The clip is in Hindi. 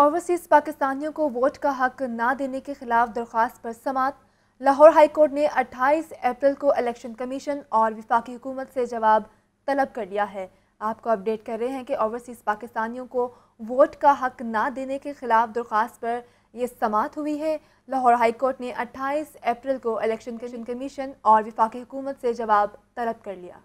ओवरसीज़ पाकिस्तानियों को वोट का हक ना देने के खिलाफ दरख्वास्त पर समात लाहौर हाई कोर्ट ने 28 अप्रैल को इलेक्शन कमीशन और विफाकी हुकूमत से जवाब तलब कर लिया है आपको अपडेट कर रहे हैं कि ओवरसीज़ पाकिस्तानियों को वोट का हक ना देने के खिलाफ दरख्वास्त पर यह समात हुई है लाहौर हाई कोर्ट ने 28 अप्रैल को इलेक्शन कमीशन और विफाकी हुकूमत से जवाब तलब कर लिया